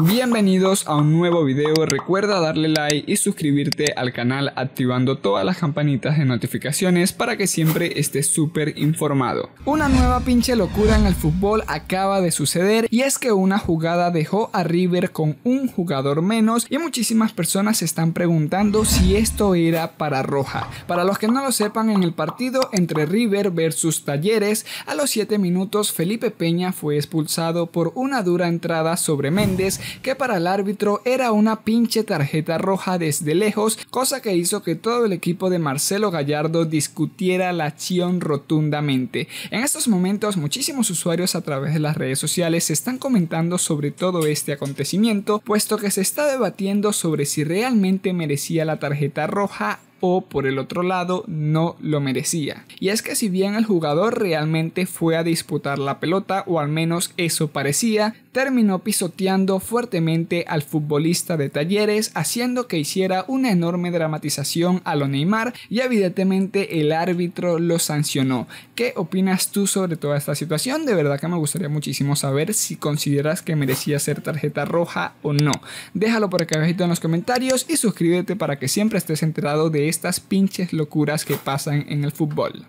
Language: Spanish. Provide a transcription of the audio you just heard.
Bienvenidos a un nuevo video, recuerda darle like y suscribirte al canal activando todas las campanitas de notificaciones para que siempre estés súper informado. Una nueva pinche locura en el fútbol acaba de suceder y es que una jugada dejó a River con un jugador menos y muchísimas personas se están preguntando si esto era para roja. Para los que no lo sepan, en el partido entre River versus Talleres, a los 7 minutos Felipe Peña fue expulsado por una dura entrada sobre Méndez que para el árbitro era una pinche tarjeta roja desde lejos, cosa que hizo que todo el equipo de Marcelo Gallardo discutiera la acción rotundamente. En estos momentos muchísimos usuarios a través de las redes sociales están comentando sobre todo este acontecimiento, puesto que se está debatiendo sobre si realmente merecía la tarjeta roja o por el otro lado no lo merecía. Y es que si bien el jugador realmente fue a disputar la pelota, o al menos eso parecía, terminó pisoteando fuertemente al futbolista de Talleres, haciendo que hiciera una enorme dramatización a lo Neymar y evidentemente el árbitro lo sancionó. ¿Qué opinas tú sobre toda esta situación? De verdad que me gustaría muchísimo saber si consideras que merecía ser tarjeta roja o no. Déjalo por acá abajito en los comentarios y suscríbete para que siempre estés enterado de estas pinches locuras que pasan en el fútbol.